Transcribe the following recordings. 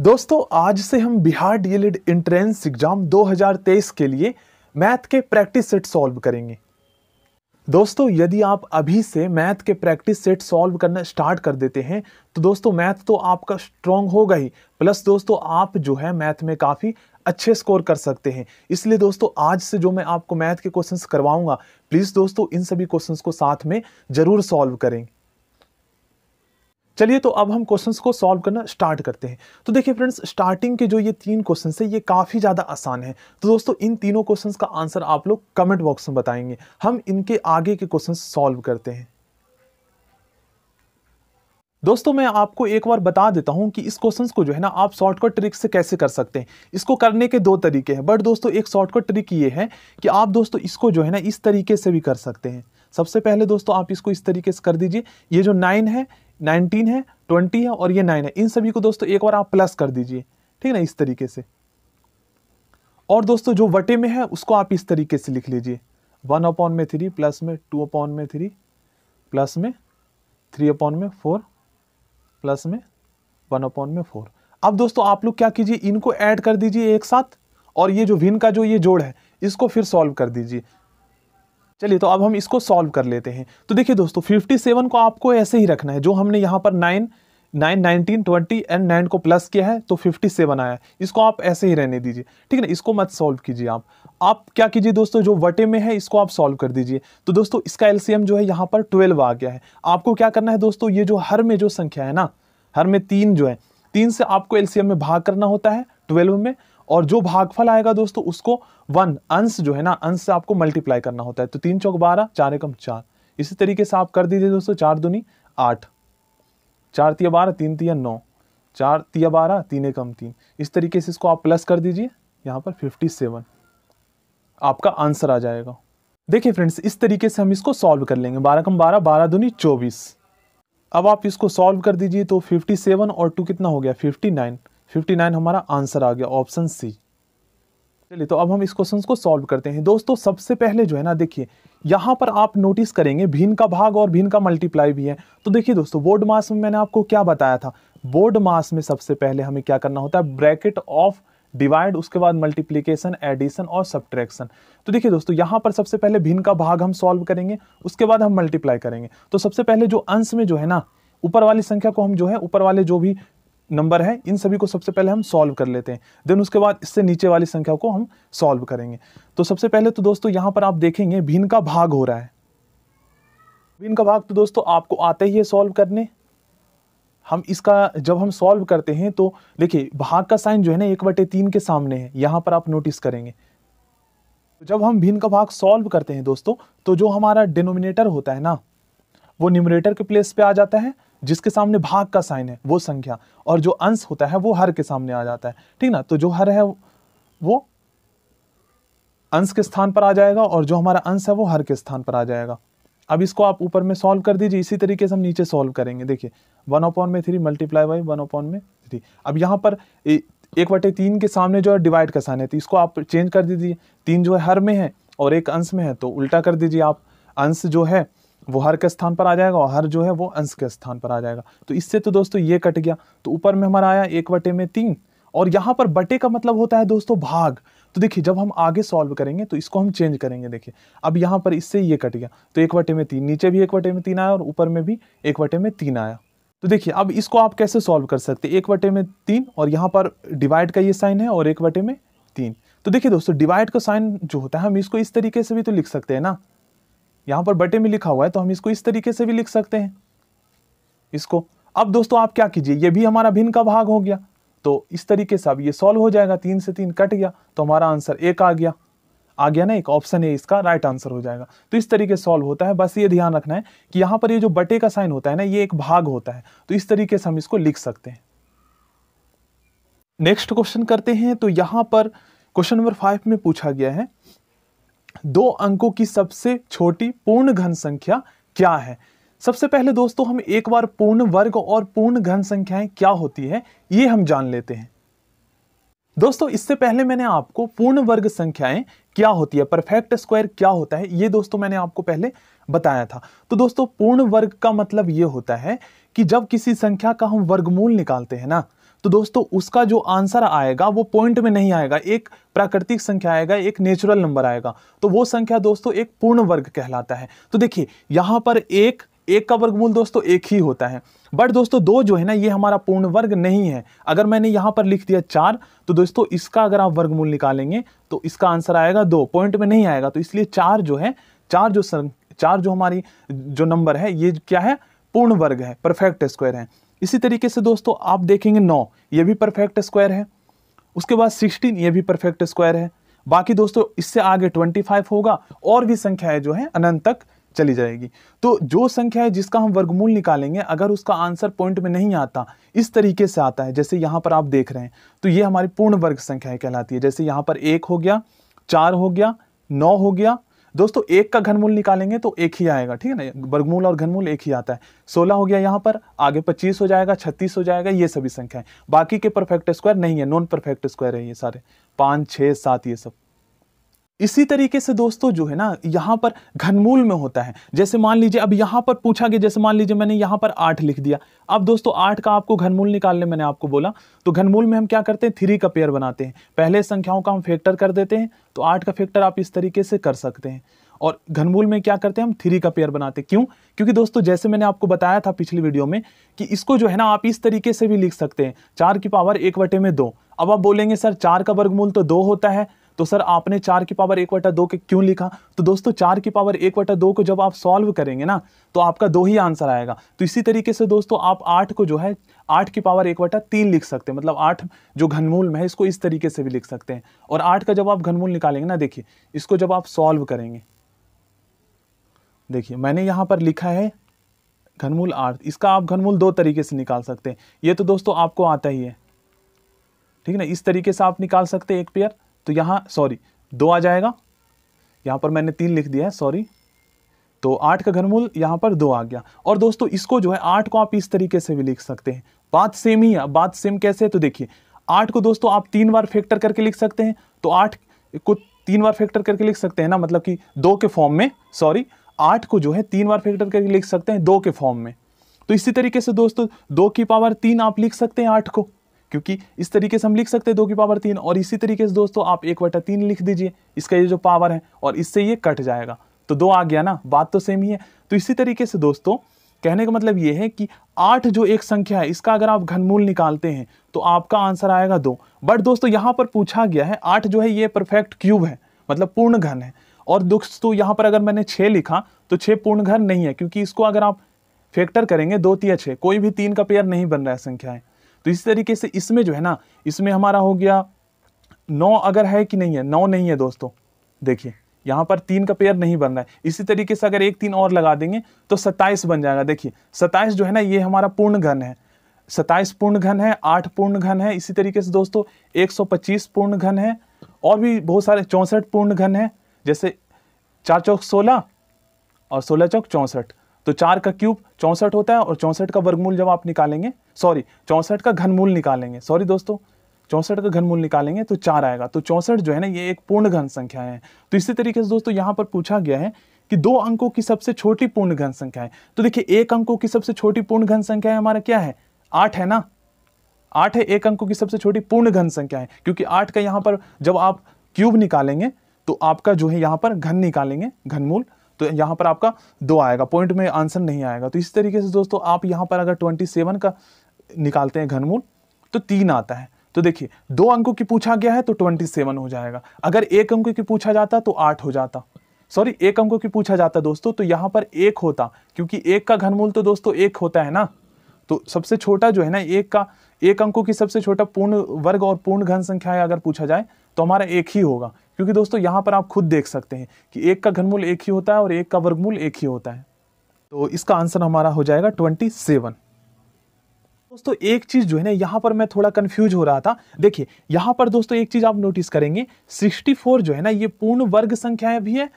दोस्तों आज से हम बिहार डीएलएड एंट्रेंस एग्जाम 2023 के लिए मैथ के प्रैक्टिस सेट सॉल्व करेंगे दोस्तों यदि आप अभी से मैथ के प्रैक्टिस सेट सॉल्व करना स्टार्ट कर देते हैं तो दोस्तों मैथ तो आपका स्ट्रॉन्ग होगा ही प्लस दोस्तों आप जो है मैथ में काफ़ी अच्छे स्कोर कर सकते हैं इसलिए दोस्तों आज से जो मैं आपको मैथ के क्वेश्चंस करवाऊंगा प्लीज़ दोस्तों इन सभी क्वेश्चंस को साथ में ज़रूर सॉल्व करें चलिए तो अब हम क्वेश्चंस को सॉल्व करना स्टार्ट करते हैं तो देखिए फ्रेंड्स स्टार्टिंग के जो ये तीन क्वेश्चन है ये काफ़ी ज़्यादा आसान है तो दोस्तों इन तीनों क्वेश्चन का आंसर आप लोग कमेंट बॉक्स में बताएंगे हम इनके आगे के क्वेश्चन सॉल्व करते हैं दोस्तों मैं आपको एक बार बता देता हूं कि इस क्वेश्चंस को जो है ना आप शॉर्टकट ट्रिक से कैसे कर सकते हैं इसको करने के दो तरीके हैं बट दोस्तों एक शॉर्टकट ट्रिक ये है कि आप दोस्तों इसको जो है ना इस तरीके से भी कर सकते हैं सबसे पहले दोस्तों आप इसको इस तरीके से कर दीजिए ये जो नाइन है नाइनटीन है ट्वेंटी है और ये नाइन है इन सभी को दोस्तों एक बार आप प्लस कर दीजिए ठीक है ना इस तरीके से और दोस्तों जो वटे में है उसको आप इस तरीके से लिख लीजिए वन अपॉन में थ्री प्लस में टू अपॉन में थ्री प्लस में थ्री अपॉन में फोर प्लस में वन अपॉन में फोर अब दोस्तों आप लोग क्या कीजिए इनको ऐड कर दीजिए एक साथ और ये जो विन का जो ये जोड़ है इसको फिर सॉल्व कर दीजिए चलिए तो अब हम इसको सॉल्व कर लेते हैं तो देखिए दोस्तों 57 को आपको ऐसे ही रखना है जो हमने यहाँ पर nine nine nineteen twenty and nine को प्लस किया है तो फिफ्टी सेवन आया इसको आप ऐसे ही रहने दीजिए ठीक है ना इसको मत सॉल्व कीजिए आप आप क्या कीजिए दोस्तों जो वटे में है इसको आप सॉल्व कर दीजिए तो दोस्तों इसका एलसीएम जो है यहाँ पर ट्वेल्व आ गया है आपको क्या करना है दोस्तों ये जो हर में जो संख्या है ना हर में तीन जो है तीन से आपको एलसीएम में भाग करना होता है ट्वेल्व में और जो भागफल आएगा दोस्तों उसको वन अंश जो है ना अंश से आपको मल्टीप्लाई करना होता है तो तीन चौक बारह चार एकम चार इसी तरीके से आप कर दीजिए दोस्तों चार दुनी आठ चार तिया बारह तीन तिया नौ चार तिया बारह तीन एकम तीन इस तरीके से इसको आप प्लस कर दीजिए यहाँ पर फिफ्टी सेवन आपका आंसर आ जाएगा देखिए फ्रेंड्स इस तरीके से हम इसको सॉल्व कर लेंगे बारह कम बारह बारह दुनी चौबीस अब आप इसको सॉल्व कर दीजिए तो फिफ्टी सेवन और टू कितना हो गया फिफ्टी नाइन 59 हमारा आंसर आ गया ऑप्शन सी चलिए तो अब हम इस क्वेश्चन को सॉल्व करते हैं दोस्तों सबसे पहले जो है ना देखिए यहाँ पर आप नोटिस करेंगे भिन्न का भाग और भिन्न का मल्टीप्लाई भी है तो देखिए दोस्तों बोर्ड मास में मैंने आपको क्या बताया था बोर्ड मास में सबसे पहले हमें क्या करना होता है ब्रैकेट ऑफ डिवाइड उसके बाद मल्टीप्लीकेशन एडिशन और सब्ट्रैक्शन तो देखिए दोस्तों यहाँ पर सबसे पहले भिन्न का भाग हम सॉल्व करेंगे उसके बाद हम मल्टीप्लाई करेंगे तो सबसे पहले जो अंश में जो है ना ऊपर वाली संख्या को हम जो है ऊपर वाले जो भी नंबर हैं इन सभी को सबसे पहले हम सॉल्व कर लेते हैं देन उसके बाद इससे नीचे वाली संख्या को हम सॉल्व करेंगे तो सबसे पहले तो दोस्तों यहाँ पर आप देखेंगे भिन्न का भाग हो रहा है भिन्न का भाग तो दोस्तों आपको आते ही है सॉल्व करने हम इसका जब हम सॉल्व करते हैं तो देखिए भाग का साइन जो है ना एक बटे तीन के सामने है यहाँ पर आप नोटिस करेंगे जब हम भिन्न का भाग सॉल्व करते हैं दोस्तों तो जो हमारा डिनोमिनेटर होता है ना वो न्यूमिनेटर के प्लेस पे आ जाता है जिसके सामने भाग का साइन है वो संख्या और जो अंश होता है वो हर के सामने आ जाता है ठीक ना तो जो हर है वो अंश के स्थान पर आ जाएगा और जो हमारा अंश है वो हर के स्थान पर आ जाएगा अब इसको आप ऊपर में सॉल्व कर दीजिए इसी तरीके से हम नीचे सॉल्व करेंगे देखिए वन ओपॉन में three multiply by one upon में थ्री अब यहाँ पर ए, एक बटे तीन के सामने जो है डिवाइड का साइन है तो इसको आप चेंज कर दीजिए तीन जो है हर में है और एक अंश में है तो उल्टा कर दीजिए आप अंश जो है वो हर के स्थान पर आ जाएगा और हर जो है वो अंश के स्थान पर आ जाएगा तो इससे तो दोस्तों ये कट गया तो ऊपर में हमारा आया एक बटे में तीन और यहाँ पर बटे का मतलब होता है दोस्तों भाग तो देखिए जब हम आगे सॉल्व करेंगे तो इसको हम चेंज करेंगे देखिए अब यहाँ पर इससे ये कट गया तो एक बटे में तीन नीचे भी एक बटे में तीन आया और ऊपर में भी एक बटे में तीन आया तो देखिए अब इसको आप कैसे सॉल्व कर सकते एक बटे में तीन और यहाँ पर डिवाइड का ये साइन है और एक बटे में तीन तो देखिए दोस्तों डिवाइड का साइन जो होता है हम इसको इस तरीके से भी तो लिख सकते हैं ना यहां पर बटे में लिखा हुआ है तो हम इसको इस तरीके से भी लिख सकते हैं इसको अब दोस्तों आप क्या कीजिए यह भी हमारा भिन्न का भाग हो गया तो इस तरीके से अब ये सॉल्व हो जाएगा तीन से तीन कट गया तो हमारा आंसर एक आ गया आ गया ना एक ऑप्शन है इसका राइट आंसर हो जाएगा तो इस तरीके से सॉल्व होता है बस ये ध्यान रखना है कि यहां पर ये जो बटे का साइन होता है ना ये एक भाग होता है तो इस तरीके से हम इसको लिख सकते हैं नेक्स्ट क्वेश्चन करते हैं तो यहां पर क्वेश्चन नंबर फाइव में पूछा गया है दो अंकों की सबसे छोटी पूर्ण घन संख्या क्या है सबसे पहले दोस्तों हम एक बार पूर्ण वर्ग और पूर्ण घन संख्याएं क्या होती है ये हम जान लेते हैं दोस्तों इससे पहले मैंने आपको पूर्ण वर्ग संख्याएं क्या होती है परफेक्ट स्क्वायर क्या होता है ये दोस्तों मैंने आपको पहले बताया था तो दोस्तों पूर्ण वर्ग का मतलब ये होता है कि जब किसी संख्या का हम वर्गमूल निकालते हैं ना तो दोस्तों उसका जो आंसर आएगा वो पॉइंट में नहीं आएगा एक प्राकृतिक संख्या आएगा एक नेचुरल नंबर आएगा तो वो संख्या दोस्तों एक पूर्ण वर्ग कहलाता है तो देखिए यहाँ पर एक एक का वर्गमूल दोस्तों एक ही होता है बट दोस्तों दो जो है ना ये हमारा पूर्ण वर्ग नहीं है अगर मैंने यहाँ पर लिख दिया चार तो दोस्तों इसका अगर आप वर्गमूल निकालेंगे तो इसका आंसर आएगा दो पॉइंट में नहीं आएगा तो इसलिए चार जो है चार जो चार जो हमारी जो नंबर है ये क्या है पूर्ण वर्ग है परफेक्ट स्क्वायर है इसी तरीके से दोस्तों आप देखेंगे नौ ये भी परफेक्ट स्क्वायर है उसके बाद सिक्सटीन ये भी परफेक्ट स्क्वायर है बाकी दोस्तों इससे आगे ट्वेंटी फाइव होगा और भी संख्याएं जो है अनंत तक चली जाएगी तो जो संख्या है जिसका हम वर्गमूल निकालेंगे अगर उसका आंसर पॉइंट में नहीं आता इस तरीके से आता है जैसे यहाँ पर आप देख रहे हैं तो ये हमारी पूर्ण वर्ग संख्याएं कहलाती है जैसे यहाँ पर एक हो गया चार हो गया नौ हो गया दोस्तों एक का घनमूल निकालेंगे तो एक ही आएगा ठीक है ना वर्गमूल और घनमूल एक ही आता है सोलह हो गया यहाँ पर आगे पच्चीस हो जाएगा छत्तीस हो जाएगा ये सभी संख्याएं बाकी के परफेक्ट स्क्वायर नहीं है नॉन परफेक्ट स्क्वायर है ये सारे पाँच छः सात ये सब इसी तरीके से दोस्तों जो है ना यहाँ पर घनमूल में होता है जैसे मान लीजिए अब यहाँ पर पूछा गया जैसे मान लीजिए मैंने यहाँ पर आठ लिख दिया अब दोस्तों आठ का आपको घनमूल निकालने मैंने आपको बोला तो घनमूल में हम क्या करते हैं थ्री का पेयर बनाते हैं पहले संख्याओं का हम फैक्टर कर देते हैं तो आठ का फैक्टर आप इस तरीके से कर सकते हैं और घनमूल में क्या करते हैं हम थ्री का पेयर बनाते हैं क्यों क्योंकि दोस्तों जैसे मैंने आपको बताया था पिछली वीडियो में कि इसको जो है ना आप इस तरीके से भी लिख सकते हैं चार की पावर एक बटे में दो अब आप बोलेंगे सर चार का वर्गमूल तो दो होता है तो सर आपने चार की पावर एक वटा दो के क्यों लिखा तो दोस्तों चार की पावर एक वटा दो को जब आप सॉल्व करेंगे ना तो आपका दो ही आंसर आएगा तो इसी तरीके से दोस्तों आप आठ को जो है आठ की पावर एक वटा तीन लिख सकते हैं मतलब आठ जो घनमूल में है इसको इस तरीके से भी लिख सकते हैं और आठ का जब आप घनमूल निकालेंगे ना देखिए इसको जब आप सॉल्व करेंगे देखिए मैंने यहाँ पर लिखा है घनमूल आठ इसका आप घनमूल दो तरीके से निकाल सकते हैं ये तो दोस्तों आपको आता ही है ठीक है ना इस तरीके से आप निकाल सकते हैं एक पेयर तो यहाँ सॉरी दो आ जाएगा यहाँ पर मैंने तीन लिख दिया है सॉरी तो आठ का घनमूल यहाँ पर दो आ गया और दोस्तों इसको जो है आठ को आप इस तरीके से भी लिख सकते हैं बात सेम ही है बात सेम कैसे है तो देखिए आठ को दोस्तों आप तीन बार फैक्टर करके लिख सकते हैं तो आठ को तीन बार फैक्टर करके लिख सकते हैं ना मतलब कि दो के फॉर्म में सॉरी आठ को जो है तीन बार फैक्टर करके लिख सकते हैं दो के फॉर्म में तो इसी तरीके से दोस्तों दो की पावर तीन आप लिख सकते हैं आठ को क्योंकि इस तरीके से हम लिख सकते हैं दो की पावर तीन और इसी तरीके से दोस्तों आप एक बटा तीन लिख दीजिए इसका ये जो पावर है और इससे ये कट जाएगा तो दो आ गया ना बात तो सेम ही है तो इसी तरीके से दोस्तों कहने का मतलब ये है कि आठ जो एक संख्या है इसका अगर आप घनमूल निकालते हैं तो आपका आंसर आएगा दो बट दोस्तों यहाँ पर पूछा गया है आठ जो है ये परफेक्ट क्यूब है मतलब पूर्ण घन है और दोस्तों यहाँ पर अगर मैंने छः लिखा तो छः पूर्ण घन नहीं है क्योंकि इसको अगर आप फैक्टर करेंगे दो तीन छः कोई भी तीन का पेयर नहीं बन रहा है संख्याएं तो इस तरीके से इसमें जो है ना इसमें हमारा हो गया नौ अगर है कि नहीं है नौ नहीं है दोस्तों देखिए यहाँ पर तीन का पेयर नहीं बन रहा है इसी तरीके से अगर एक तीन और लगा देंगे तो सत्ताईस बन जाएगा देखिए सत्ताईस जो है ना ये हमारा पूर्ण घन है सत्ताईस पूर्ण घन है आठ पूर्ण घन है इसी तरीके से दोस्तों पच्चीस पूर्ण घन है और भी बहुत सारे चौंसठ पूर्ण घन है जैसे चार चौक सोलह और सोलह चौक चौंसठ तो चार का क्यूब चौंसठ होता है और चौंसठ का वर्गमूल जब आप निकालेंगे सॉरी चौंसठ का घनमूल निकालेंगे सॉरी दोस्तों चौंसठ का घनमूल निकालेंगे तो चार आएगा तो चौंसठ जो है ना ये एक पूर्ण घन संख्या है तो इसी तरीके से दोस्तों यहाँ पर पूछा गया है कि दो अंकों की सबसे छोटी पूर्ण घन संख्या है तो देखिए एक अंकों की सबसे छोटी पूर्ण घन संख्या है हमारा क्या है आठ है ना आठ है एक अंकों की सबसे छोटी पूर्ण घन संख्या है क्योंकि आठ का यहाँ पर जब आप क्यूब निकालेंगे तो आपका जो है यहाँ पर घन निकालेंगे घनमूल तो यहाँ पर आपका दो आएगा पॉइंट में आंसर नहीं आएगा तो इस तरीके से दोस्तों आप यहाँ पर अगर ट्वेंटी सेवन का निकालते हैं घनमूल तो तीन आता है तो देखिए दो अंकों की पूछा गया है तो ट्वेंटी सेवन हो जाएगा अगर एक अंकों की पूछा जाता तो आठ हो जाता सॉरी एक अंकों की पूछा जाता दोस्तों तो यहाँ पर एक होता क्योंकि एक का घनमूल तो दोस्तों एक होता है ना तो सबसे छोटा जो है ना एक का एक अंकों की सबसे छोटा पूर्ण वर्ग और पूर्ण घन संख्या अगर पूछा जाए तो हमारा एक ही होगा क्योंकि दोस्तों यहाँ पर आप खुद देख सकते हैं कि एक का घनमूल एक ही होता है और एक का वर्गमूल एक ही होता है तो इसका आंसर हमारा हो जाएगा ट्वेंटी सेवन दोस्तों एक चीज़ जो है ना यहाँ पर मैं थोड़ा कंफ्यूज हो रहा था देखिए यहाँ पर दोस्तों एक चीज़ आप नोटिस करेंगे 64 जो है ना ये पूर्ण वर्ग संख्या भी है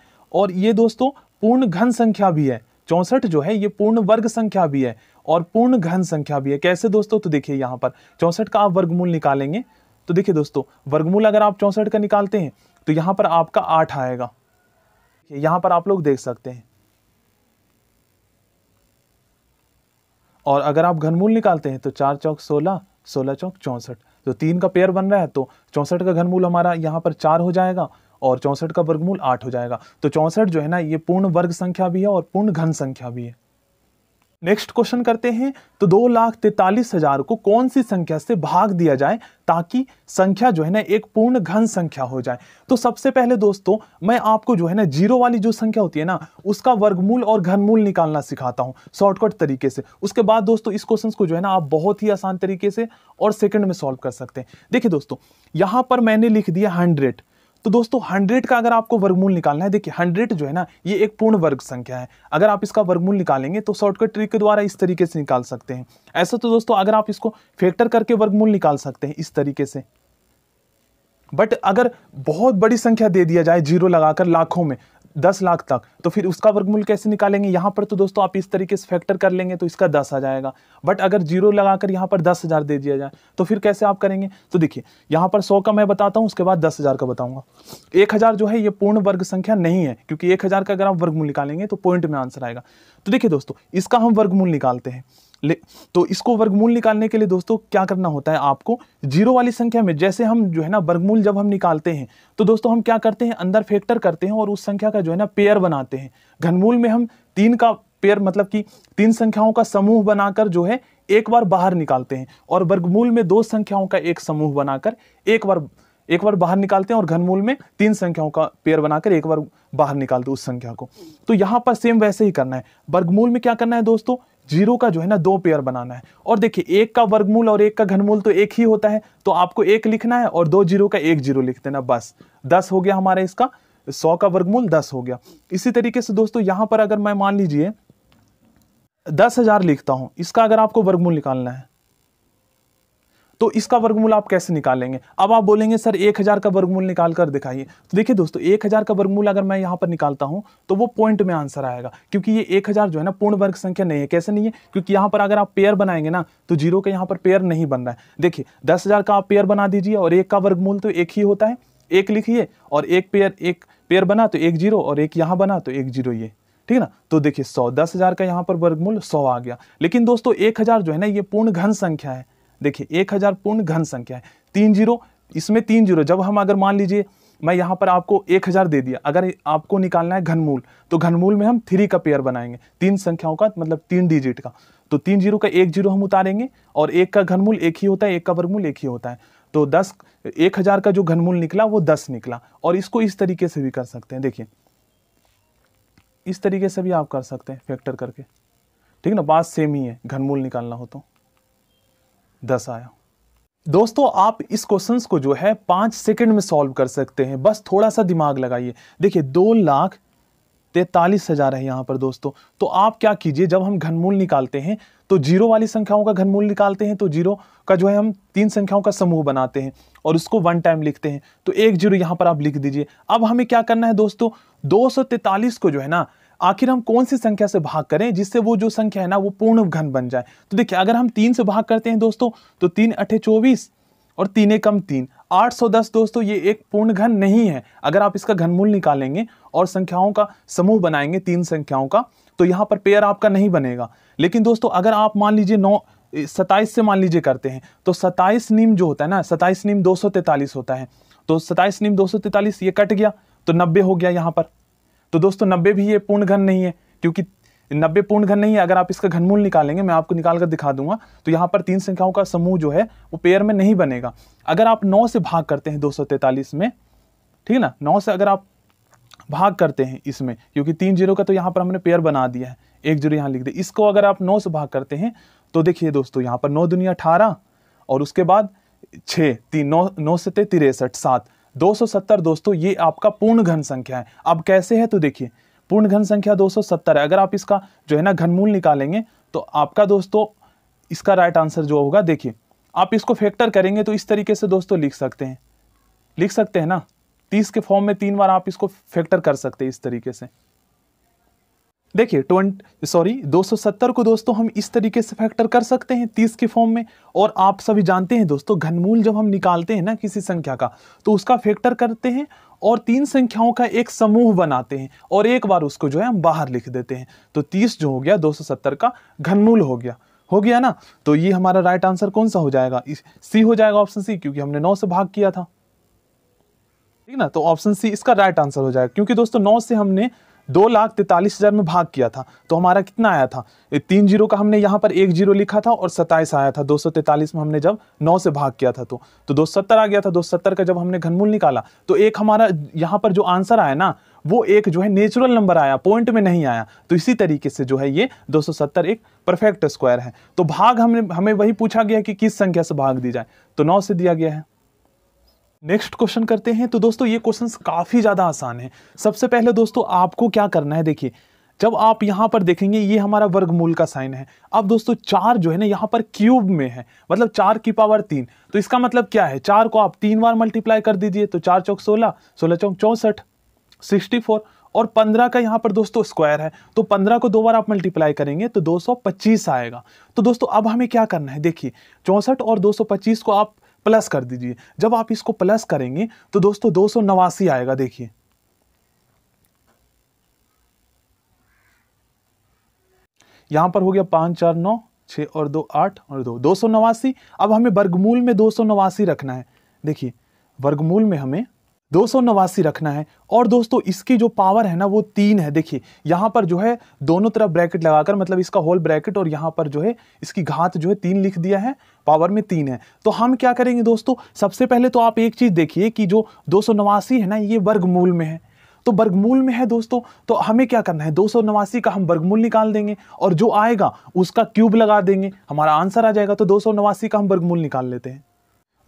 और ये दोस्तों पूर्ण घन संख्या भी है चौंसठ जो है ये पूर्ण वर्ग संख्या भी है और पूर्ण घन संख्या भी है कैसे दोस्तों तो देखिए यहाँ पर चौंसठ का आप वर्गमूल निकालेंगे तो देखिए दोस्तों वर्गमूल अगर आप चौंसठ का निकालते हैं तो यहाँ पर आपका आठ आएगा यहाँ पर आप लोग देख सकते हैं और अगर आप घनमूल निकालते हैं तो चार चौक सोलह सोलह चौक चौंसठ तो तीन का पेयर बन रहा है तो चौंसठ का घनमूल हमारा यहाँ पर चार हो जाएगा और चौंसठ का वर्गमूल आठ हो जाएगा तो चौंसठ जो है ना ये पूर्ण वर्ग संख्या भी है और पूर्ण घन संख्या भी है नेक्स्ट क्वेश्चन करते हैं तो दो लाख तैतालीस हजार को कौन सी संख्या से भाग दिया जाए ताकि संख्या जो है ना एक पूर्ण घन संख्या हो जाए तो सबसे पहले दोस्तों मैं आपको जो है ना जीरो वाली जो संख्या होती है ना उसका वर्गमूल और घनमूल निकालना सिखाता हूं शॉर्टकट तरीके से उसके बाद दोस्तों इस क्वेश्चन को जो है ना आप बहुत ही आसान तरीके से और सेकेंड में सॉल्व कर सकते हैं देखिए दोस्तों यहाँ पर मैंने लिख दिया हंड्रेड तो दोस्तों 100 का अगर आपको वर्गमूल निकालना है देखिए 100 जो है ना ये एक पूर्ण वर्ग संख्या है अगर आप इसका वर्गमूल निकालेंगे तो शॉर्टकट ट्रिक के द्वारा इस तरीके से निकाल सकते हैं ऐसा तो दोस्तों अगर आप इसको फैक्टर करके वर्गमूल निकाल सकते हैं इस तरीके से बट अगर बहुत बड़ी संख्या दे दिया जाए जीरो लगाकर लाखों में दस लाख तक तो फिर उसका वर्गमूल कैसे निकालेंगे यहाँ पर तो दोस्तों आप इस तरीके से फैक्टर कर लेंगे तो इसका दस आ जाएगा बट अगर जीरो लगाकर यहाँ पर दस हज़ार दे दिया जाए तो फिर कैसे आप करेंगे तो देखिए यहाँ पर सौ का मैं बताता हूँ उसके बाद दस हज़ार का बताऊँगा एक हज़ार जो है ये पूर्ण वर्ग संख्या नहीं है क्योंकि एक हज़ार का अगर आप वर्गमूल निकालेंगे तो पॉइंट में आंसर आएगा तो देखिए दोस्तों इसका हम वर्गमूल निकालते हैं ले तो इसको वर्गमूल निकालने के लिए दोस्तों क्या करना होता है आपको जीरो वाली संख्या में जैसे हम जो है ना वर्गमूल जब हम निकालते हैं तो दोस्तों हम क्या करते हैं अंदर फैक्टर करते हैं और उस संख्या का जो है ना पेयर बनाते हैं घनमूल में हम तीन का पेयर मतलब कि तीन संख्याओं का समूह बनाकर जो है एक बार बाहर निकालते हैं और वर्गमूल में दो संख्याओं का एक समूह बनाकर एक बार एक बार बाहर निकालते हैं और घनमूल में तीन संख्याओं का पेयर बनाकर एक बार बाहर निकालते हैं उस संख्या को तो यहां पर सेम वैसे ही करना है वर्गमूल में क्या करना है दोस्तों जीरो का जो है ना दो पेयर बनाना है और देखिए एक का वर्गमूल और एक का घनमूल तो एक ही होता है तो आपको एक लिखना है और दो जीरो का एक जीरो लिख देना बस दस हो गया हमारा इसका सौ का वर्गमूल दस हो गया इसी तरीके से दोस्तों यहां पर अगर मैं मान लीजिए दस हजार लिखता हूं इसका अगर आपको वर्गमूल निकालना है तो इसका वर्गमूल आप कैसे निकालेंगे अब आप बोलेंगे सर एक हज़ार का वर्गमूल निकाल कर दिखाइए तो देखिए दोस्तों एक हज़ार का वर्गमूल अगर मैं यहाँ पर निकालता हूं तो वो पॉइंट में आंसर आएगा क्योंकि ये एक हज़ार जो है ना पूर्ण वर्ग संख्या नहीं है कैसे नहीं है क्योंकि यहां पर अगर आप पेयर बनाएंगे ना तो जीरो का यहां पर पेयर नहीं बन रहा है देखिए दस हज़ार का आप पेयर बना दीजिए और एक का वर्गमूल तो एक ही होता है एक लिखिए और एक पेयर एक पेयर बना तो एक जीरो और एक यहाँ बना तो एक जीरो ये ठीक है ना तो देखिए सौ दस हज़ार का यहाँ पर वर्गमूल सौ आ गया लेकिन दोस्तों एक हज़ार जो है ना ये पूर्ण घन संख्या है देखिए एक हज़ार पूर्ण घन संख्या है तीन जीरो इसमें तीन जीरो जब हम अगर मान लीजिए मैं यहाँ पर आपको एक हज़ार दे दिया अगर आपको निकालना है घनमूल तो घनमूल में हम थ्री का पेयर बनाएंगे तीन संख्याओं का मतलब तीन डिजिट का तो तीन जीरो का एक जीरो हम उतारेंगे और एक का घनमूल एक ही होता है एक का वर्गमूल एक ही होता है तो दस एक हज़ार का जो घनमूल निकला वो दस निकला और इसको इस तरीके से भी कर सकते हैं देखिए इस तरीके से भी आप कर सकते हैं फैक्टर करके ठीक ना बात सेम ही है घनमूल निकालना हो तो दस आया दोस्तों आप इस क्वेश्चन को जो है पांच सेकंड में सॉल्व कर सकते हैं बस थोड़ा सा दिमाग लगाइए देखिए दो लाख तैतालीस हजार है यहां पर दोस्तों तो आप क्या कीजिए जब हम घनमूल निकालते हैं तो जीरो वाली संख्याओं का घनमूल निकालते हैं तो जीरो का जो है हम तीन संख्याओं का समूह बनाते हैं और उसको वन टाइम लिखते हैं तो एक जीरो यहां पर आप लिख दीजिए अब हमें क्या करना है दोस्तों दो को जो है ना आखिर हम कौन सी संख्या से भाग करें जिससे वो जो संख्या है ना वो पूर्ण घन बन जाए तो देखिए अगर हम तीन से भाग करते हैं दोस्तों तो तीन अठे चौबीस और तीन कम तीन आठ सौ दस दोस्तों ये एक पूर्ण घन नहीं है अगर आप इसका घनमूल निकालेंगे और संख्याओं का समूह बनाएंगे तीन संख्याओं का तो यहाँ पर पेयर आपका नहीं बनेगा लेकिन दोस्तों अगर आप मान लीजिए नौ सताइस से मान लीजिए करते हैं तो सताइस नीम जो होता है ना सताइस नीम दो होता है तो सताइस नीम दो ये कट गया तो नब्बे हो गया यहाँ पर तो दोस्तों नब्बे भी ये पूर्ण घन नहीं है क्योंकि नब्बे पूर्ण घन नहीं है अगर आप इसका घनमूल निकालेंगे मैं आपको निकाल कर दिखा दूंगा तो यहाँ पर तीन संख्याओं का समूह जो है वो पेयर में नहीं बनेगा अगर आप नौ से भाग करते हैं दो में ठीक है ना नौ से अगर आप भाग करते हैं इसमें क्योंकि तीन जीरो का तो यहाँ पर हमने पेयर बना दिया है एक जीरो यहाँ लिख दे इसको अगर आप नौ से भाग करते हैं तो देखिए दोस्तों यहाँ पर नौ दुनिया अठारह और उसके बाद छः तीन नौ नौ से तिरसठ सात 270 दोस्तों ये आपका पूर्ण घन संख्या है अब कैसे है तो देखिए पूर्ण घन संख्या 270 है अगर आप इसका जो है ना घनमूल निकालेंगे तो आपका दोस्तों इसका राइट आंसर जो होगा देखिए आप इसको फैक्टर करेंगे तो इस तरीके से दोस्तों लिख सकते हैं लिख सकते हैं ना तीस के फॉर्म में तीन बार आप इसको फैक्टर कर सकते हैं इस तरीके से देखिए ट्वेंट सॉरी 270 को दोस्तों हम इस तरीके से फैक्टर कर सकते हैं 30 के फॉर्म में और आप सभी जानते हैं दोस्तों घनमूल जब हम निकालते हैं ना किसी संख्या का तो उसका फैक्टर करते हैं और तीन संख्याओं का एक समूह बनाते हैं और एक बार उसको जो है हम बाहर लिख देते हैं तो 30 जो हो गया 270 का घनमूल हो गया हो गया ना तो ये हमारा राइट आंसर कौन सा हो जाएगा सी हो जाएगा ऑप्शन सी क्योंकि हमने नौ से भाग किया था ठीक ना तो ऑप्शन सी इसका राइट आंसर हो जाएगा क्योंकि दोस्तों नौ से हमने दो लाख तैतालीस हज़ार में भाग किया था तो हमारा कितना आया था तीन जीरो का हमने यहाँ पर एक जीरो लिखा था और सत्ताईस आया था दो सौ तैतालीस में हमने जब नौ से भाग किया था तो तो दो सत्तर आ गया था दो सत्तर का जब हमने घनमूल निकाला तो एक हमारा यहाँ पर जो आंसर आया ना वो एक जो है नेचुरल नंबर आया पॉइंट में नहीं आया तो इसी तरीके से जो है ये सत्तर एक परफेक्ट स्क्वायर है तो भाग हमने हमें वही पूछा गया कि किस संख्या से भाग दी जाए तो नौ से दिया गया है नेक्स्ट क्वेश्चन करते हैं तो दोस्तों ये क्वेश्चन काफ़ी ज़्यादा आसान है सबसे पहले दोस्तों आपको क्या करना है देखिए जब आप यहाँ पर देखेंगे ये हमारा वर्गमूल का साइन है अब दोस्तों चार जो है ना यहाँ पर क्यूब में है मतलब चार की पावर तीन तो इसका मतलब क्या है चार को आप तीन बार मल्टीप्लाई कर दीजिए तो चार चौक सोलह सोलह चौक चौसठ सिक्सटी फोर और पंद्रह का यहाँ पर दोस्तों स्क्वायर है तो पंद्रह को दो बार आप मल्टीप्लाई करेंगे तो दो सौ पच्चीस आएगा तो दोस्तों अब हमें क्या करना है देखिए चौंसठ और दो सौ पच्चीस को आप प्लस कर दीजिए जब आप इसको प्लस करेंगे तो दोस्तों दो सौ नवासी आएगा देखिए यहां पर हो गया पांच चार नौ छ और दो आठ और दो दो सौ नवासी अब हमें वर्गमूल में दो सौ नवासी रखना है देखिए वर्गमूल में हमें दो सौ नवासी रखना है और दोस्तों इसकी जो पावर है ना वो तीन है देखिए यहाँ पर जो है दोनों तरफ ब्रैकेट लगाकर मतलब इसका होल ब्रैकेट और यहाँ पर जो है इसकी घात जो है तीन लिख दिया है पावर में तीन है तो हम क्या करेंगे दोस्तों सबसे पहले तो आप एक चीज़ देखिए कि जो दो है ना ये वर्गमूल में है तो वर्गमूल में है दोस्तों तो हमें क्या करना है दो का हम वर्गमूल निकाल देंगे और जो आएगा उसका क्यूब लगा देंगे हमारा आंसर आ जाएगा तो दो का हम वर्गमूल निकाल लेते हैं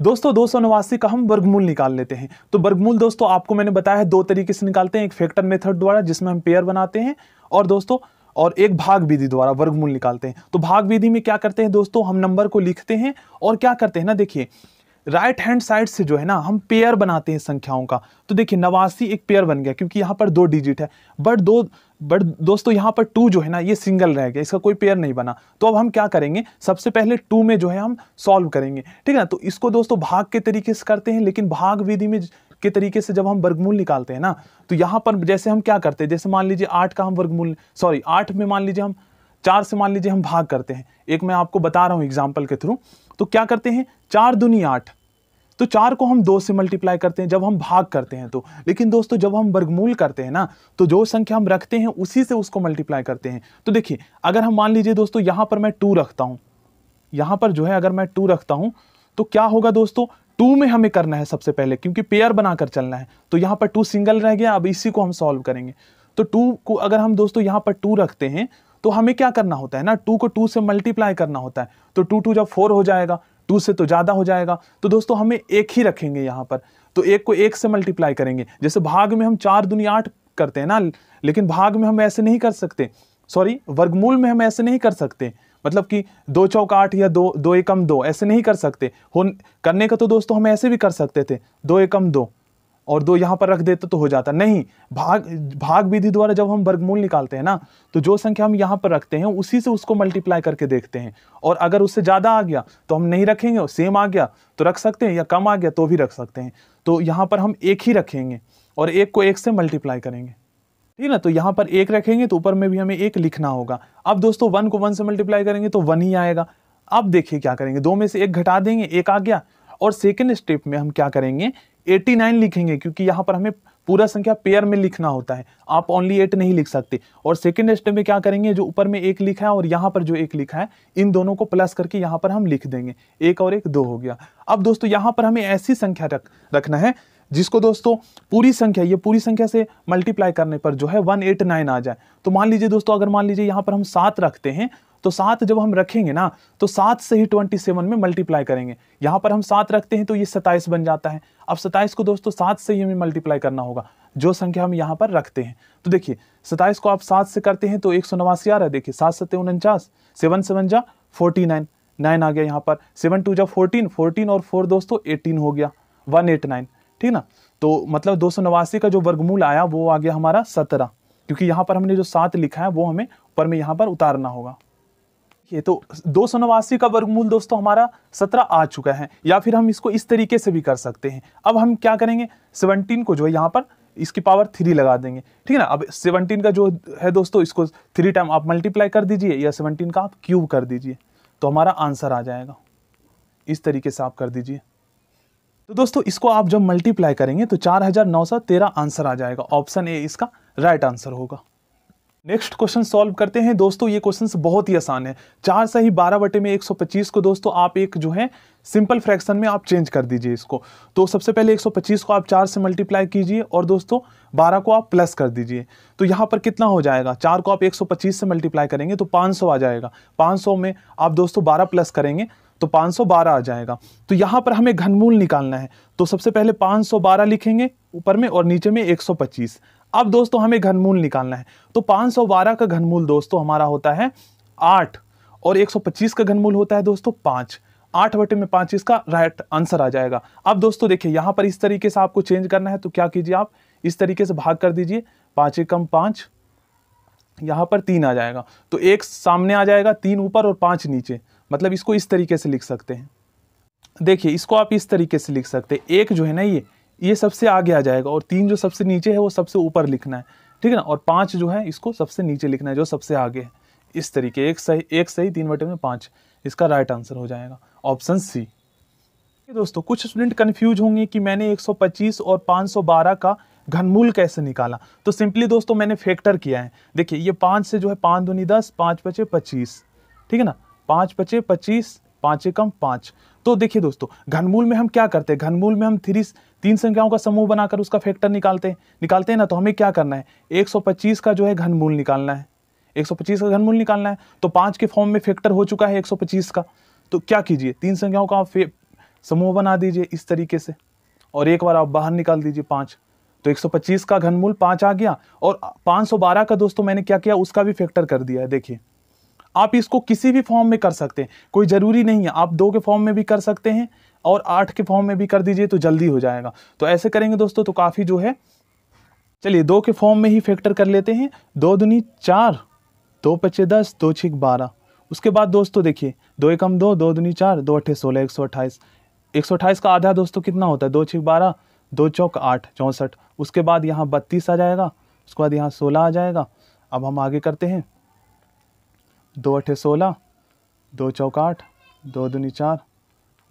दोस्तों दो सौ नवासी का हम वर्गमूल निकाल लेते हैं तो वर्गमूल दोस्तों आपको मैंने बताया है दो तरीके से निकालते हैं एक फैक्टर मेथड द्वारा जिसमें हम पेयर बनाते हैं और दोस्तों और एक भाग विधि द्वारा वर्गमूल निकालते हैं तो भाग विधि में क्या करते हैं दोस्तों हम नंबर को लिखते हैं और क्या करते हैं ना देखिए राइट हैंड साइड से जो है ना हम पेयर बनाते हैं संख्याओं का तो देखिए नवासी एक पेयर बन गया क्योंकि यहाँ पर दो डिजिट है बट दो बट दोस्तों यहाँ पर टू जो है ना ये सिंगल रह गया इसका कोई पेयर नहीं बना तो अब हम क्या करेंगे सबसे पहले टू में जो है हम सॉल्व करेंगे ठीक है ना तो इसको दोस्तों भाग के तरीके से करते हैं लेकिन भाग विधि में के तरीके से जब हम वर्गमूल निकालते हैं ना तो यहाँ पर जैसे हम क्या करते हैं जैसे मान लीजिए आठ का हम वर्गमूल सॉरी आठ में मान लीजिए हम चार से मान लीजिए हम भाग करते हैं एक मैं आपको बता रहा हूँ एग्जाम्पल के थ्रू तो क्या करते हैं चार दुनी आठ तो चार को हम दो से मल्टीप्लाई करते हैं जब हम भाग करते हैं तो लेकिन दोस्तों जब हम वर्गमूल करते हैं ना तो जो संख्या हम रखते हैं उसी से उसको मल्टीप्लाई करते हैं तो देखिए अगर हम मान लीजिए दोस्तों यहां पर मैं टू रखता हूँ यहां पर जो है अगर मैं टू रखता हूं तो क्या होगा दोस्तों टू में हमें करना है सबसे पहले क्योंकि पेयर बनाकर चलना है तो यहां पर टू सिंगल रह गया अब इसी को हम सॉल्व करेंगे तो टू को अगर हम दोस्तों यहाँ पर टू रखते हैं तो हमें क्या करना होता है ना टू को टू से मल्टीप्लाई करना होता है तो टू टू जब फोर हो जाएगा टू से तो ज़्यादा हो जाएगा तो दोस्तों हमें एक ही रखेंगे यहाँ पर तो एक को एक से मल्टीप्लाई करेंगे जैसे भाग में हम चार दुनिया आठ करते हैं ना लेकिन भाग में हम ऐसे नहीं कर सकते सॉरी वर्गमूल में हम ऐसे नहीं कर सकते मतलब कि दो चौक आठ या दो दो एकम दो ऐसे नहीं कर सकते हो करने का तो दोस्तों हम ऐसे भी कर सकते थे दो एकम दो और दो यहाँ पर रख देते तो हो जाता नहीं भाग भाग विधि द्वारा जब हम वर्गमूल निकालते हैं ना तो जो संख्या हम यहाँ पर रखते हैं उसी से उसको मल्टीप्लाई करके देखते हैं और अगर उससे ज़्यादा आ गया तो हम नहीं रखेंगे और सेम आ गया तो रख सकते हैं या कम आ गया तो भी रख सकते हैं तो यहाँ पर हम एक ही रखेंगे और एक को एक से मल्टीप्लाई करेंगे ठीक ना तो यहाँ पर एक रखेंगे तो ऊपर में भी हमें एक लिखना होगा अब दोस्तों वन को वन से मल्टीप्लाई करेंगे तो वन ही आएगा अब देखिए क्या करेंगे दो में से एक घटा देंगे एक आ गया और सेकेंड स्टेप में हम क्या करेंगे 89 लिखेंगे क्योंकि यहाँ पर हमें पूरा संख्या पेयर में लिखना होता है आप ओनली एट नहीं लिख सकते और सेकेंड स्टेप में क्या करेंगे जो ऊपर में एक लिखा है और यहाँ पर जो एक लिखा है इन दोनों को प्लस करके यहाँ पर हम लिख देंगे एक और एक दो हो गया अब दोस्तों यहाँ पर हमें ऐसी संख्या रख रखना है जिसको दोस्तों पूरी संख्या ये पूरी संख्या से मल्टीप्लाई करने पर जो है वन एट नाइन आ जाए तो मान लीजिए दोस्तों अगर मान लीजिए यहाँ पर हम सात रखते हैं तो सात जब हम रखेंगे ना तो सात से ही ट्वेंटी सेवन में मल्टीप्लाई करेंगे यहाँ पर हम सात रखते हैं तो ये सताइस बन जाता है अब सताइस को दोस्तों सात से ही हमें मल्टीप्लाई करना होगा जो संख्या हम यहाँ पर रखते हैं तो देखिए सताइस को आप सात से करते हैं तो एक सौ नवासी आ रहा है देखिए सात सत्य उनचास सेवन सेवन जा फोर्टी नाइन नाइन आ गया यहाँ पर सेवन टू जा फोर्टीन फोर्टीन और फोर दोस्तों एटीन हो गया वन एट नाइन ठीक ना तो मतलब दो का जो वर्गमूल आया वो आ गया हमारा सत्रह क्योंकि यहाँ पर हमने जो सात लिखा है वो हमें ऊपर में यहाँ पर उतारना होगा ये तो दो सौ नवासी का वर्गमूल दोस्तों हमारा सत्रह आ चुका है या फिर हम इसको इस तरीके से भी कर सकते हैं अब हम क्या करेंगे सेवनटीन को जो है यहाँ पर इसकी पावर थ्री लगा देंगे ठीक है ना अब सेवनटीन का जो है दोस्तों इसको थ्री टाइम आप मल्टीप्लाई कर दीजिए या सेवनटीन का आप क्यूब कर दीजिए तो हमारा आंसर आ जाएगा इस तरीके से आप कर दीजिए तो दोस्तों इसको आप जब मल्टीप्लाई करेंगे तो 4913 आंसर आ जाएगा ऑप्शन ए इसका राइट आंसर होगा नेक्स्ट क्वेश्चन सॉल्व करते हैं दोस्तों ये क्वेश्चन बहुत ही आसान है चार से ही बारह बटे में 125 को दोस्तों आप एक जो है सिंपल फ्रैक्शन में आप चेंज कर दीजिए इसको तो सबसे पहले 125 को आप चार से मल्टीप्लाई कीजिए और दोस्तों 12 को आप प्लस कर दीजिए तो यहाँ पर कितना हो जाएगा चार को आप 125 से मल्टीप्लाई करेंगे तो 500 आ जाएगा 500 में आप दोस्तों 12 प्लस करेंगे तो 512 आ जाएगा तो यहां पर हमें घनमूल निकालना है तो सबसे पहले 512 लिखेंगे ऊपर में और नीचे में 125 अब दोस्तों हमें घनमूल निकालना है तो 512 का घनमूल दोस्तों हमारा होता है 8 और 125 का घनमूल होता है दोस्तों पांच आठ बटे में पांच इसका राइट आंसर आ जाएगा अब दोस्तों देखिए यहां पर इस तरीके से आपको चेंज करना है तो क्या कीजिए आप इस तरीके से भाग कर दीजिए पाँच एकम पांच यहां पर तीन आ जाएगा तो एक सामने आ जाएगा तीन ऊपर और पांच नीचे मतलब इसको इस तरीके से लिख सकते हैं देखिए इसको आप इस तरीके से लिख सकते हैं एक जो है ना ये ये सबसे आगे आ जाएगा और तीन जो सबसे नीचे है वो सबसे ऊपर लिखना है ठीक है ना और पाँच जो है इसको सबसे नीचे लिखना है जो सबसे आगे है इस तरीके एक सही एक सही तीन बटे में पाँच इसका राइट आंसर हो जाएगा ऑप्शन सी दोस्तों कुछ स्टूडेंट कन्फ्यूज होंगे कि मैंने 125 और 512 का घनमूल कैसे निकाला तो सिंपली दोस्तों मैंने फैक्टर किया है देखिए ये पाँच से जो है पाँच दूनी दस पाँच पचे पच्चीस ठीक है ना पाँच पचे पच्चीस पाँच एकम पाँच तो देखिए दोस्तों घनमूल में हम क्या करते हैं घनमूल में हम थ्री तीन संख्याओं का समूह बनाकर उसका फैक्टर निकालते हैं निकालते हैं ना तो हमें क्या करना है 125 का जो है घनमूल निकालना है 125 का घनमूल निकालना है तो पाँच के फॉर्म में फैक्टर हो चुका है 125 का तो क्या कीजिए तीन संख्याओं का आप समूह बना दीजिए इस तरीके से और एक बार आप बाहर निकाल दीजिए पाँच तो 125 का घनमूल पाँच आ गया और 512 का दोस्तों मैंने क्या किया उसका भी फैक्टर कर दिया है देखिए आप इसको किसी भी फॉर्म में कर सकते हैं कोई ज़रूरी नहीं है आप दो के फॉर्म में भी कर सकते हैं और आठ के फॉर्म में भी कर दीजिए तो जल्दी हो जाएगा तो ऐसे करेंगे दोस्तों तो काफ़ी जो है चलिए दो के फॉर्म में ही फैक्टर कर लेते हैं दो दुनी चार दो पच्चे दस दो छिक बारह उसके बाद दोस्तों देखिए दो एकम दो दो दुनी चार दो अट्ठे सोलह एक सौ अट्ठाईस एक सौ अट्ठाईस का आधा दोस्तों कितना होता है दो छिक बारह दो चौक आठ चौंसठ उसके बाद यहाँ बत्तीस आ जाएगा उसके बाद यहाँ सोलह आ जाएगा अब हम आगे करते हैं दो अठे सोलह दो चौक आठ दो दूनी चार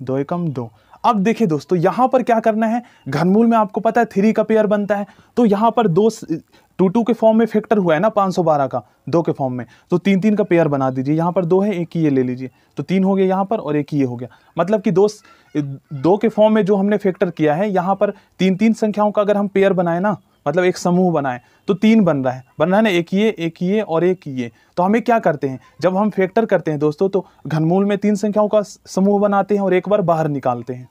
दो एकम दो अब देखिए दोस्तों यहां पर क्या करना है घनमूल में आपको पता है थ्री का पेयर बनता है तो यहाँ पर दो टू टू के फॉर्म में फैक्टर हुआ है ना सौ बारह का दो के फॉर्म में तो तीन तीन का पेयर बना दीजिए यहाँ पर दो है एक ही ये ले लीजिए तो तीन हो गया यहाँ पर और एक ही ये हो गया मतलब कि दो दो के फॉर्म में जो हमने फैक्टर किया है यहाँ पर तीन तीन संख्याओं का अगर हम पेयर बनाए ना मतलब एक समूह बनाए तो तीन बन रहा है बन रहा है ना एक ये एक ये और एक ये तो हमें क्या करते हैं जब हम फैक्टर करते हैं दोस्तों तो घनमूल में तीन संख्याओं का समूह बनाते हैं और एक बार बाहर निकालते हैं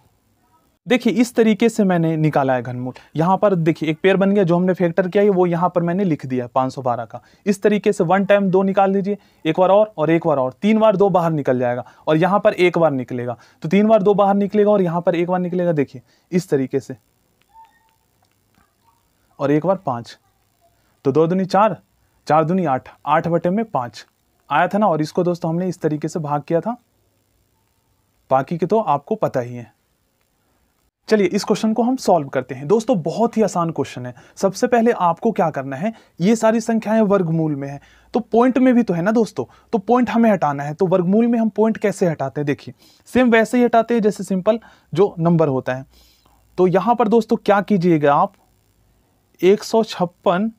देखिए इस तरीके से मैंने निकाला है घनमूल यहाँ पर देखिए एक पेयर बन गया जो हमने फैक्टर किया है वो यहाँ पर मैंने लिख दिया है पाँच सौ बारह का इस तरीके से वन टाइम दो निकाल लीजिए एक बार और और एक बार और तीन बार दो बाहर निकल जाएगा और यहाँ पर एक बार निकलेगा तो तीन बार दो बाहर निकलेगा और यहाँ पर एक बार निकलेगा देखिए इस तरीके से और एक बार पाँच तो दो दुनी चार चार दुनी आठ आठ बटे में पाँच आया था ना और इसको दोस्तों हमने इस तरीके से भाग किया था बाकी के तो आपको पता ही है चलिए इस क्वेश्चन को हम सॉल्व करते हैं दोस्तों बहुत ही आसान क्वेश्चन है सबसे पहले आपको क्या करना है ये सारी संख्याएं वर्गमूल में है तो पॉइंट में भी तो है ना दोस्तों तो पॉइंट हमें हटाना है तो वर्गमूल में हम पॉइंट कैसे हटाते हैं देखिए सेम वैसे ही हटाते हैं जैसे सिंपल जो नंबर होता है तो यहां पर दोस्तों क्या कीजिएगा आप एक सौ छप्पन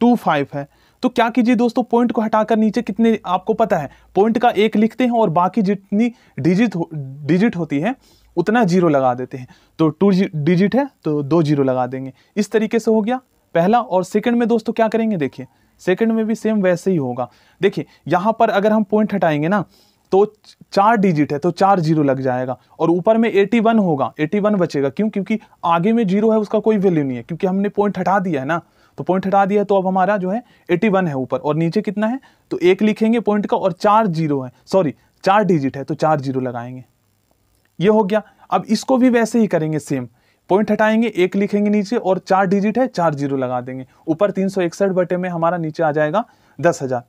टू फाइव है तो क्या कीजिए दोस्तों पॉइंट को हटाकर नीचे कितने आपको पता है पॉइंट का एक लिखते हैं और बाकी जितनी डिजिट हो, डिजिट होती है उतना जीरो लगा देते हैं तो टू डिजिट है तो दो जीरो लगा देंगे इस तरीके से हो गया पहला और सेकंड में दोस्तों क्या करेंगे देखिए सेकंड में भी सेम वैसे ही होगा देखिए यहाँ पर अगर हम पॉइंट हटाएंगे ना तो चार डिजिट है तो चार जीरो लग जाएगा और ऊपर में एटी वन होगा एटी वन बचेगा क्यों क्योंकि आगे में जीरो है उसका कोई वैल्यू नहीं है क्योंकि हमने पॉइंट हटा दिया है ना तो पॉइंट हटा दिया है तो अब हमारा जो है एटी वन है ऊपर और नीचे कितना है तो एक लिखेंगे पॉइंट का और चार जीरो है सॉरी चार डिजिट है तो चार जीरो लगाएंगे ये हो गया अब इसको भी वैसे ही करेंगे सेम पॉइंट हटाएंगे एक लिखेंगे नीचे और चार डिजिट है चार जीरो लगा देंगे ऊपर तीन सौ इकसठ बटे में हमारा नीचे आ जाएगा दस हज़ार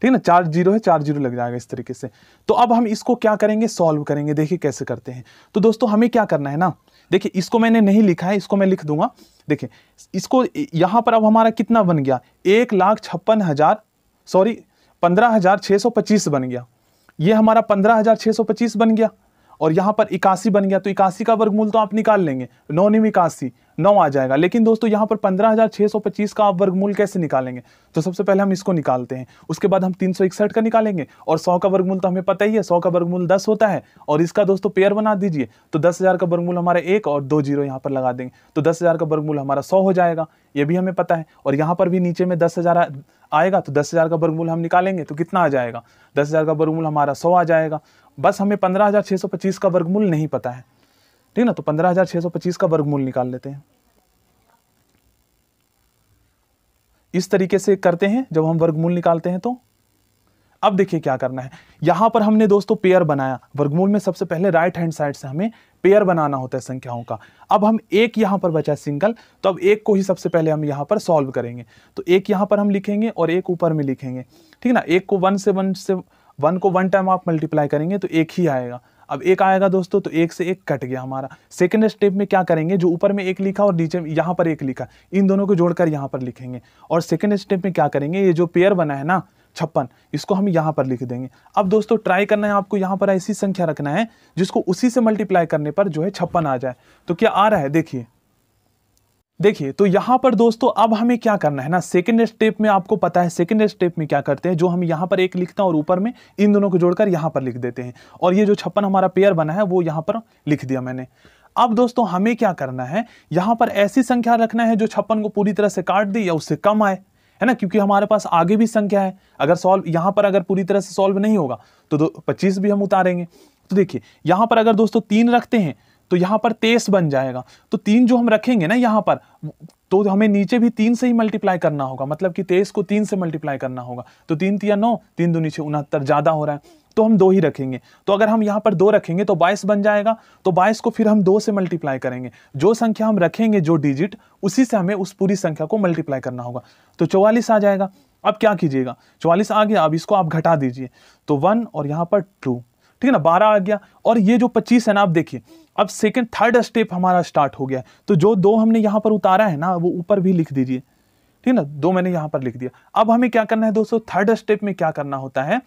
ठीक है ना चार जीरो है चार जीरो लग जाएगा इस तरीके से तो अब हम इसको क्या करेंगे सॉल्व करेंगे देखिए कैसे करते हैं तो दोस्तों हमें क्या करना है ना देखिए इसको मैंने नहीं लिखा है इसको मैं लिख दूंगा देखिए इसको यहाँ पर अब हमारा कितना बन गया एक लाख छप्पन हज़ार सॉरी पंद्रह हज़ार छः सौ पच्चीस बन गया ये हमारा पंद्रह हज़ार छः सौ पच्चीस बन गया और यहाँ पर इक्यासी बन गया तो इक्यासी का वर्गमूल तो आप निकाल लेंगे नौ निम इक्यासी नौ आ जाएगा लेकिन दोस्तों यहाँ पर पंद्रह हज़ार छः सौ पच्चीस का आप वर्गमूल कैसे निकालेंगे तो सबसे पहले हम इसको निकालते हैं उसके बाद हम तीन सौ इकसठ का निकालेंगे और सौ का वर्गमूल तो हमें पता ही है सौ का वर्गमूल दस होता है और इसका दोस्तों पेयर बना दीजिए तो हज़ार का वर्गमूल हमारा एक और दो जीरो यहाँ पर लगा देंगे तो हज़ार का वर्गमूल हमारा सौ हो जाएगा ये भी हमें पता है और यहाँ पर भी नीचे में दस हजार आएगा तो दस हज़ार का वर्गमूल हम निकालेंगे तो कितना आ जाएगा दस हज़ार का वर्गमूल हमारा सौ आ जाएगा बस हमें पंद्रह हज़ार छः सौ पच्चीस का वर्गमूल नहीं पता है ठीक ना तो पंद्रह हज़ार छः सौ पच्चीस का वर्गमूल निकाल लेते हैं इस तरीके से करते हैं जब हम वर्गमूल निकालते हैं तो अब देखिए क्या करना है यहां पर हमने दोस्तों पेयर बनाया वर्गमूल में सबसे पहले राइट हैंड साइड से हमें पेयर बनाना होता है संख्याओं का अब हम एक यहां पर बचा सिंगल तो अब एक को ही सबसे पहले हम यहां पर सॉल्व करेंगे तो एक यहां पर हम लिखेंगे और एक ऊपर में लिखेंगे ठीक है ना एक को वन से वन से वन को वन टाइम आप मल्टीप्लाई करेंगे तो एक ही आएगा अब एक आएगा दोस्तों तो एक से एक कट गया हमारा सेकेंड स्टेप में क्या करेंगे जो ऊपर में एक लिखा और नीचे में यहाँ पर एक लिखा इन दोनों को जोड़कर यहाँ पर लिखेंगे और सेकेंड स्टेप में क्या करेंगे ये जो पेयर बना है ना छप्पन इसको हम यहाँ पर लिख देंगे अब दोस्तों ट्राई करना है आपको यहाँ पर ऐसी संख्या रखना है जिसको उसी से मल्टीप्लाई करने पर जो है छप्पन आ जाए तो क्या आ रहा है देखिए देखिए तो यहाँ पर दोस्तों अब हमें क्या करना है ना सेकेंड स्टेप में आपको पता है सेकेंड स्टेप में क्या करते हैं जो हम यहाँ पर एक लिखते हैं और ऊपर में इन दोनों को जोड़कर यहाँ पर लिख देते हैं और ये जो छप्पन हमारा पेयर बना है वो यहाँ पर लिख दिया मैंने अब दोस्तों हमें क्या करना है यहाँ पर ऐसी संख्या रखना है जो छप्पन को पूरी तरह से काट दे या उससे कम आए है ना क्योंकि हमारे पास आगे भी संख्या है अगर सॉल्व यहाँ पर अगर पूरी तरह से सॉल्व नहीं होगा तो दो पच्चीस भी हम उतारेंगे तो देखिए यहाँ पर अगर दोस्तों तीन रखते हैं तो यहाँ पर तेईस बन जाएगा तो तीन जो हम रखेंगे ना यहाँ पर तो हमें नीचे भी तीन से ही मल्टीप्लाई करना होगा मतलब कि तेईस को तीन से मल्टीप्लाई करना होगा तो तीन तिया नौ तीन दो नीचे उनहत्तर ज़्यादा हो रहा है तो हम दो ही रखेंगे तो अगर हम यहाँ पर दो रखेंगे तो बाईस बन जाएगा तो बाईस को फिर हम दो से मल्टीप्लाई करेंगे जो संख्या हम रखेंगे जो डिजिट उसी से हमें उस पूरी संख्या को मल्टीप्लाई करना होगा तो चौवालीस आ जाएगा अब क्या कीजिएगा चौवालीस आ गया अब इसको आप घटा दीजिए तो वन और यहाँ पर टू ठीक है ना बारह आ गया और ये जो पच्चीस है ना आप देखिए अब सेकेंड थर्ड स्टेप हमारा स्टार्ट हो गया तो जो दो हमने यहाँ पर उतारा है ना वो ऊपर भी लिख दीजिए ठीक है ना दो मैंने यहाँ पर लिख दिया अब हमें क्या करना है दोस्तों थर्ड स्टेप में क्या करना होता है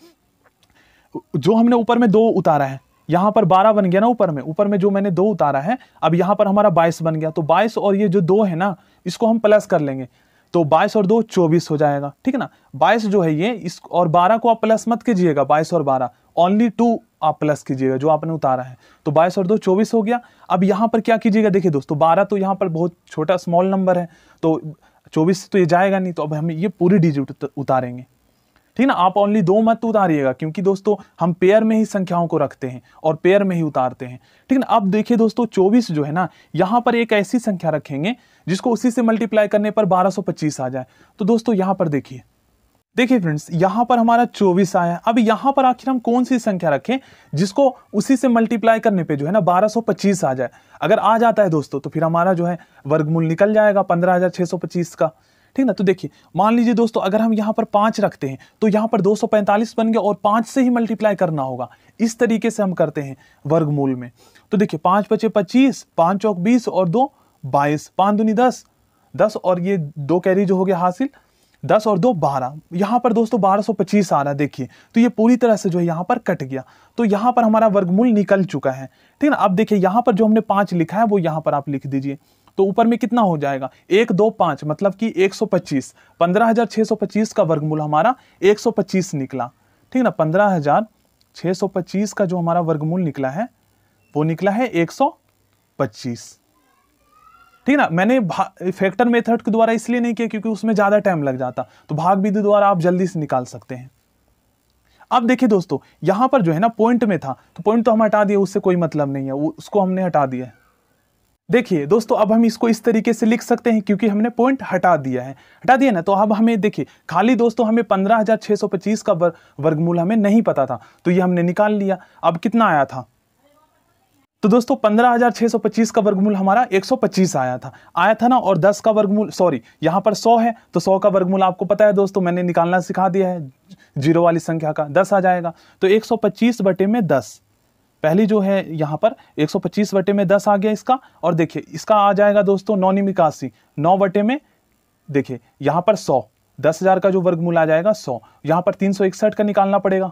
जो हमने ऊपर में दो उतारा है यहाँ पर बारह बन गया ना ऊपर में ऊपर में जो मैंने दो उतारा है अब यहाँ पर हमारा बाईस बन गया तो बाईस और ये जो दो है ना इसको हम प्लस कर लेंगे तो 22 और दो 24 हो जाएगा ठीक है ना 22 जो है ये इस और 12 को आप प्लस मत कीजिएगा 22 और 12 ओनली टू आप प्लस कीजिएगा जो आपने उतारा है तो 22 और दो 24 हो गया अब यहाँ पर क्या कीजिएगा देखिए दोस्तों बारह तो यहाँ पर बहुत छोटा स्मॉल नंबर है तो चौबीस तो ये जाएगा नहीं तो अब हम ये पूरी डिजिट उतारेंगे ठीक ना आप ओनली दो मत उतारिएगा क्योंकि दोस्तों हम पेयर में ही संख्याओं को रखते हैं और पेयर में ही उतारते हैं ठीक ना अब देखिए दोस्तों 24 जो है ना यहाँ पर एक ऐसी संख्या रखेंगे जिसको उसी से मल्टीप्लाई करने पर 1225 आ जाए तो दोस्तों यहाँ पर देखिए देखिए फ्रेंड्स यहाँ पर हमारा चौबीस आया अब यहाँ पर आखिर हम कौन सी संख्या रखें जिसको उसी से मल्टीप्लाई करने पे जो है ना 1225 आ जाए अगर आ जाता है दोस्तों तो फिर हमारा जो है वर्गमूल निकल जाएगा 15625 का ठीक ना तो देखिए मान लीजिए दोस्तों अगर हम यहाँ पर पाँच रखते हैं तो यहाँ पर 245 बन गया और पाँच से ही मल्टीप्लाई करना होगा इस तरीके से हम करते हैं वर्गमूल में तो देखिए पाँच बचे पच्चीस पाँच चौक बीस और दो बाईस पाँच दुनी दस दस और ये दो कैरी जो हो गया हासिल दस और दो बारह यहाँ पर दोस्तों बारह सौ पच्चीस आ रहा है देखिए तो ये पूरी तरह से जो है यहाँ पर कट गया तो यहाँ पर हमारा वर्गमूल निकल चुका है ठीक है ना अब देखिए यहाँ पर जो हमने पाँच लिखा है वो यहाँ पर आप लिख दीजिए तो ऊपर में कितना हो जाएगा एक दो पाँच मतलब कि 125 सौ पच्चीस पंद्रह का वर्गमूल हमारा 125 निकला ठीक ना पंद्रह का जो हमारा वर्गमूल निकला है वो निकला है 125 ठीक ना मैंने फैक्टर मेथड के द्वारा इसलिए नहीं किया क्योंकि उसमें ज़्यादा टाइम लग जाता तो भाग विधि द्वारा आप जल्दी से निकाल सकते हैं अब देखिए दोस्तों यहां पर जो है ना पॉइंट में था तो पॉइंट तो हम हटा दिए उससे कोई मतलब नहीं है उसको हमने हटा दिया है देखिए दोस्तों अब हम इसको इस तरीके से लिख सकते हैं क्योंकि हमने पॉइंट हटा दिया है हटा दिया ना तो अब हमें देखिए खाली दोस्तों हमें 15,625 का वर, वर्गमूल हमें नहीं पता था तो ये हमने निकाल लिया अब कितना आया था तो दोस्तों 15,625 का वर्गमूल हमारा 125 आया था आया था ना और 10 का वर्गमूल सॉरी यहाँ पर 100 है तो 100 का वर्गमूल आपको पता है दोस्तों मैंने निकालना सिखा दिया है जीरो वाली संख्या का 10 आ जाएगा तो 125 बटे में दस पहली जो है यहाँ पर 125 वटे में 10 आ गया इसका और देखिए इसका आ जाएगा दोस्तों नौ निम इक्यासी नौ वटे में देखिए यहाँ पर सौ दस हज़ार का जो वर्गमूल आ जाएगा सौ यहाँ पर तीन सौ इकसठ का निकालना पड़ेगा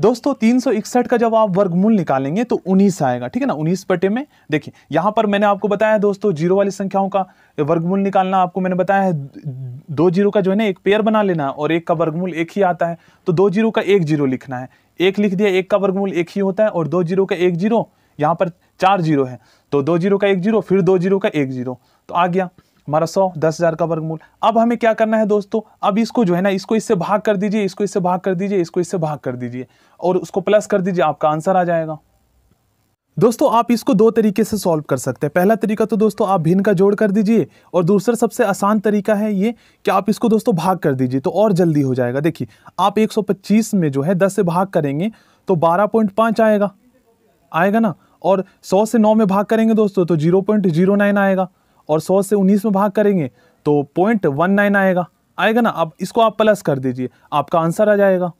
दोस्तों तीन का जब आप वर्गमूल निकालेंगे तो 19 आएगा ठीक है ना 19 बटे में देखिए यहां पर मैंने आपको बताया दोस्तों जीरो वाली संख्याओं का वर्गमूल निकालना आपको मैंने बताया है दो जीरो का जो है ना एक पेयर बना लेना है और एक का वर्गमूल एक ही आता है तो दो जीरो का एक जीरो लिखना है एक लिख दिया एक का वर्गमूल एक ही होता है और दो जीरो का एक जीरो यहाँ पर चार जीरो है तो दो जीरो का एक जीरो फिर दो जीरो का एक जीरो तो आ गया हमारा सौ दस हज़ार का वर्गमूल अब हमें क्या करना है दोस्तों अब इसको जो है ना इसको इससे भाग कर दीजिए इसको इससे भाग कर दीजिए इसको इससे भाग कर दीजिए और उसको प्लस कर दीजिए आपका आंसर आ जाएगा दोस्तों आप इसको दो तरीके से सॉल्व कर सकते हैं पहला तरीका तो दोस्तों आप भिन्न का जोड़ कर दीजिए और दूसरा सबसे आसान तरीका है ये कि आप इसको दोस्तों भाग कर दीजिए तो और जल्दी हो जाएगा देखिए आप 125 में जो है 10 से भाग करेंगे तो 12.5 आएगा आएगा ना और 100 से 9 में भाग करेंगे दोस्तों तो जीरो आएगा और सौ से उन्नीस में भाग करेंगे तो पॉइंट वन नाइन आएगा आएगा ना अब इसको आप प्लस कर दीजिए आपका आंसर आ जाएगा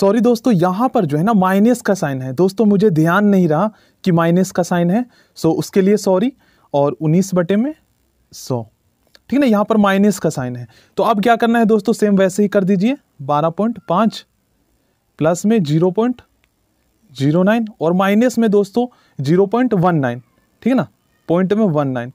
सॉरी दोस्तों यहाँ पर जो है ना माइनस का साइन है दोस्तों मुझे ध्यान नहीं रहा कि माइनस का साइन है सो उसके लिए सॉरी और उन्नीस बटे में सौ ठीक है ना यहाँ पर माइनस का साइन है तो अब क्या करना है दोस्तों सेम वैसे ही कर दीजिए बारह पॉइंट पाँच प्लस में जीरो पॉइंट जीरो नाइन और माइनस में दोस्तों जीरो पॉइंट वन नाइन ठीक है ना पॉइंट में वन नाइन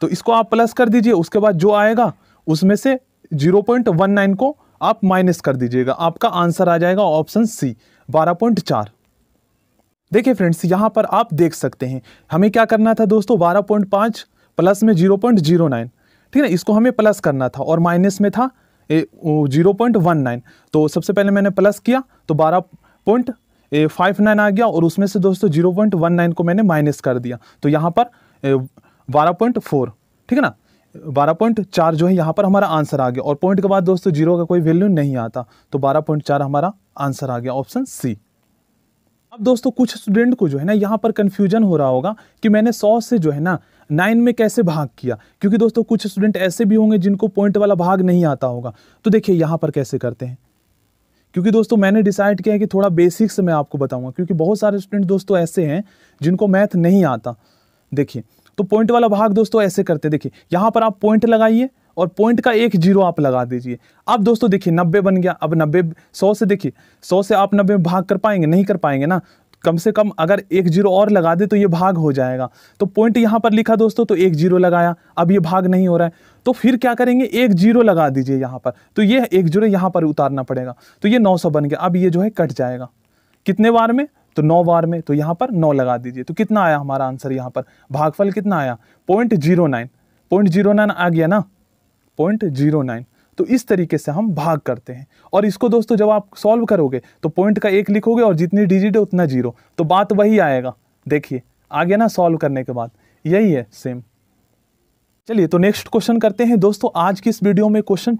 तो इसको आप प्लस कर दीजिए उसके बाद जो आएगा उसमें से 0.19 को आप माइनस कर दीजिएगा आपका आंसर आ जाएगा ऑप्शन सी 12.4 देखिए फ्रेंड्स यहां पर आप देख सकते हैं हमें क्या करना था दोस्तों 12.5 प्लस में 0.09 ठीक है इसको हमें प्लस करना था और माइनस में था जीरो पॉइंट वन नाइन तो सबसे पहले मैंने प्लस किया तो बारह पॉइंट फाइव नाइन आ गया और उसमें से दोस्तों जीरो पॉइंट वन नाइन को मैंने माइनस कर दिया तो यहाँ पर बारह पॉइंट फोर ठीक है ना बारह पॉइंट चार जो है यहाँ पर हमारा आंसर आ गया और पॉइंट के बाद दोस्तों जीरो का कोई वैल्यू नहीं आता तो बारह पॉइंट चार हमारा आंसर आ गया ऑप्शन सी अब दोस्तों कुछ स्टूडेंट को जो है ना यहाँ पर कन्फ्यूजन हो रहा होगा कि मैंने सौ से जो है ना नाइन में कैसे भाग किया क्योंकि दोस्तों कुछ स्टूडेंट ऐसे भी होंगे जिनको पॉइंट वाला भाग नहीं आता होगा तो देखिए यहाँ पर कैसे करते हैं क्योंकि दोस्तों मैंने डिसाइड किया है कि थोड़ा बेसिक्स मैं आपको बताऊंगा क्योंकि बहुत सारे स्टूडेंट दोस्तों ऐसे हैं जिनको मैथ नहीं आता देखिए तो पॉइंट वाला भाग दोस्तों ऐसे करते देखिए यहां पर आप पॉइंट लगाइए और पॉइंट का एक जीरो आप लगा दीजिए अब दोस्तों देखिए नब्बे बन गया अब नब्बे सौ से देखिए सौ से आप नब्बे भाग कर पाएंगे नहीं कर पाएंगे ना कम से कम अगर एक जीरो और लगा दे तो ये भाग हो जाएगा तो पॉइंट यहां पर लिखा दोस्तों तो एक जीरो लगाया अब ये भाग नहीं हो रहा है तो फिर क्या करेंगे एक जीरो लगा दीजिए यहां पर तो ये एक जीरो यहां पर उतारना पड़ेगा तो ये नौ सौ बन गया अब ये जो है कट जाएगा कितने बार में तो नौ बार में तो यहाँ पर नौ लगा दीजिए तो कितना आया हमारा आंसर यहाँ पर भागफल कितना आया point zero nine point zero nine आ गया ना पॉइंट जीरो नाइन तो इस तरीके से हम भाग करते हैं और इसको दोस्तों जब आप सॉल्व करोगे तो पॉइंट का एक लिखोगे और जितनी डिजिट है उतना जीरो तो बात वही आएगा देखिए आ गया ना सॉल्व करने के बाद यही है सेम चलिए तो नेक्स्ट क्वेश्चन करते हैं दोस्तों आज की इस वीडियो में क्वेश्चन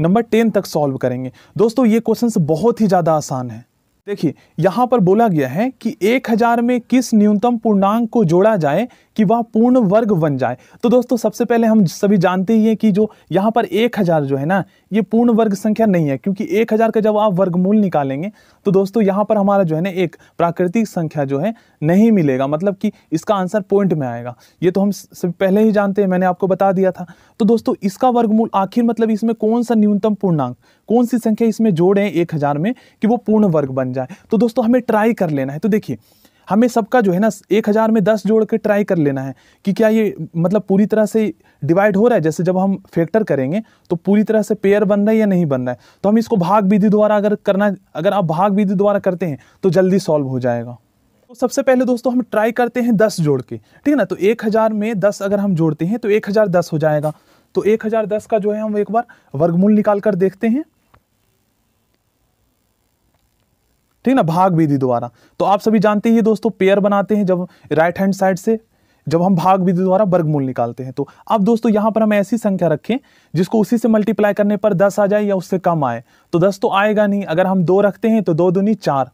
नंबर टेन तक सॉल्व करेंगे दोस्तों ये क्वेश्चन बहुत ही ज़्यादा आसान है देखिए यहाँ पर बोला गया है कि एक हजार में किस न्यूनतम पूर्णांक को जोड़ा जाए कि वह पूर्ण वर्ग बन जाए तो दोस्तों सबसे पहले हम सभी जानते ही हैं कि जो यहाँ पर एक हजार जो है ना ये पूर्ण वर्ग संख्या नहीं है क्योंकि एक हज़ार का जब आप वर्गमूल निकालेंगे तो दोस्तों यहाँ पर हमारा जो है ना एक प्राकृतिक संख्या जो है नहीं मिलेगा मतलब कि इसका आंसर पॉइंट में आएगा ये तो हम पहले ही जानते हैं मैंने आपको बता दिया था तो दोस्तों इसका वर्गमूल आखिर मतलब इसमें कौन सा न्यूनतम पूर्णांक कौन सी संख्या इसमें हैं एक हज़ार में कि वो पूर्ण वर्ग बन जाए तो दोस्तों हमें ट्राई कर लेना है तो देखिए हमें सबका जो है ना एक हज़ार में दस जोड़ के ट्राई कर लेना है कि क्या ये मतलब पूरी तरह से डिवाइड हो रहा है जैसे जब हम फैक्टर करेंगे तो पूरी तरह से पेयर बन रहा है या नहीं बन रहा है तो हम इसको भाग विधि द्वारा अगर करना अगर आप भाग विधि द्वारा करते हैं तो जल्दी सॉल्व हो जाएगा तो सबसे पहले दोस्तों हम ट्राई करते हैं दस जोड़ के ठीक है ना तो एक हज़ार में दस अगर हम जोड़ते हैं तो एक हज़ार दस हो जाएगा तो एक हज़ार दस का जो है हम एक बार वर्गमूल निकाल कर देखते हैं ठीक ना भाग विधि द्वारा तो आप सभी जानते हैं दोस्तों पेयर बनाते हैं जब राइट हैंड साइड से जब हम भाग विधि द्वारा वर्गमूल निकालते हैं तो अब दोस्तों यहां पर हम ऐसी संख्या रखें जिसको उसी से मल्टीप्लाई करने पर दस आ जाए या उससे कम आए तो दस तो आएगा नहीं अगर हम दो रखते हैं तो दो दूनी चार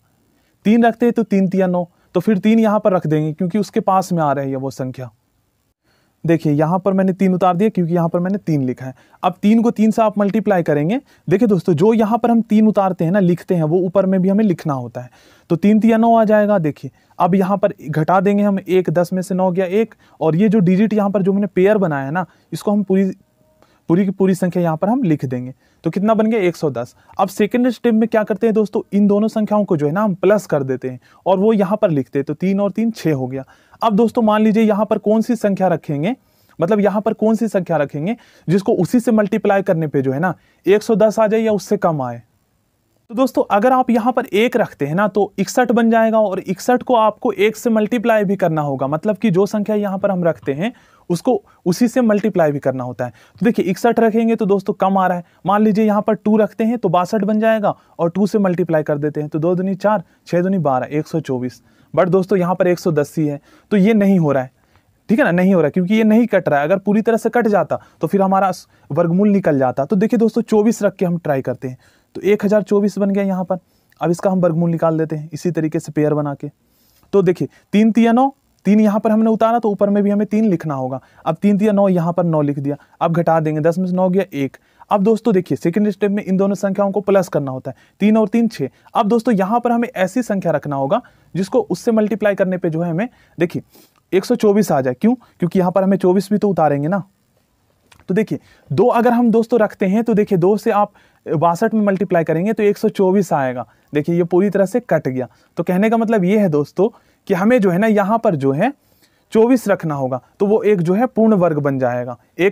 तीन रखते हैं तो तीन तीन नौ तो फिर तीन यहां पर रख देंगे क्योंकि उसके पास में आ रही है वो संख्या देखिए यहाँ पर मैंने तीन उतार दिया क्योंकि यहाँ पर मैंने तीन लिखा है अब तीन को तीन से आप मल्टीप्लाई करेंगे देखिए दोस्तों जो यहाँ पर हम तीन उतारते हैं ना लिखते हैं वो ऊपर में भी हमें लिखना होता है तो तीन तिया नौ आ जाएगा देखिए अब यहाँ पर घटा देंगे हम एक दस में से नौ गया एक और ये जो डिजिट यहाँ पर जो मैंने पेयर बनाया है ना इसको हम पूरी पूरी की पूरी संख्या यहाँ पर हम लिख देंगे तो कितना बन गया दस अब सेकेंड स्टेप में क्या करते हैं दोस्तों इन दोनों संख्याओं को जो है ना हम प्लस कर देते हैं और वो यहाँ पर लिखते हैं तो तीन और तीन छः हो गया अब दोस्तों मान लीजिए यहां पर कौन सी संख्या रखेंगे मतलब यहां पर कौन सी संख्या रखेंगे जिसको उसी से मल्टीप्लाई करने पे जो है ना 110 आ जाए या उससे कम आए तो दोस्तों अगर आप यहां पर एक रखते हैं ना तो इकसठ बन जाएगा और इकसठ को आपको एक से मल्टीप्लाई भी करना होगा मतलब कि जो संख्या यहां पर हम रखते हैं उसको उसी से मल्टीप्लाई भी करना होता है तो देखिए इकसठ रखेंगे तो दोस्तों कम आ रहा है मान लीजिए यहाँ पर टू रखते हैं तो बासठ बन जाएगा और टू से मल्टीप्लाई कर देते हैं तो दो दुनी चार छः दुनी बारह एक सौ चौबीस बट दोस्तों यहाँ पर 110 ही है तो ये नहीं हो रहा है ठीक है ना नहीं हो रहा क्योंकि ये नहीं कट रहा है अगर पूरी तरह से कट जाता तो फिर हमारा वर्गमूल निकल जाता तो देखिए दोस्तों चौबीस रख के हम ट्राई करते हैं तो एक हज़ार चौबीस बन गया यहाँ पर अब इसका हम वर्गमूल निकाल देते हैं इसी तरीके से पेयर बना के तो देखिए तीन तिया नौ तीन यहाँ पर हमने उतारा तो ऊपर में भी हमें तीन लिखना होगा अब तीन तिया नौ यहाँ पर नौ लिख दिया अब घटा देंगे दस में से नौ गया एक अब दोस्तों देखिए सेकेंड स्टेप में इन दोनों संख्याओं को प्लस करना होता है तीन और तीन छः अब दोस्तों यहाँ पर हमें ऐसी संख्या रखना होगा जिसको उससे मल्टीप्लाई करने पे जो है हमें देखिए 124 आ जाए क्यों क्योंकि यहाँ पर हमें 24 भी तो उतारेंगे ना तो देखिए दो अगर हम दोस्तों रखते हैं तो देखिए दो से आप बासठ में मल्टीप्लाई करेंगे तो 124 आएगा देखिए ये पूरी तरह से कट गया तो कहने का मतलब ये है दोस्तों कि हमें जो है ना यहाँ पर जो है चौबीस रखना होगा तो वो एक जो है पूर्ण वर्ग बन जाएगा एक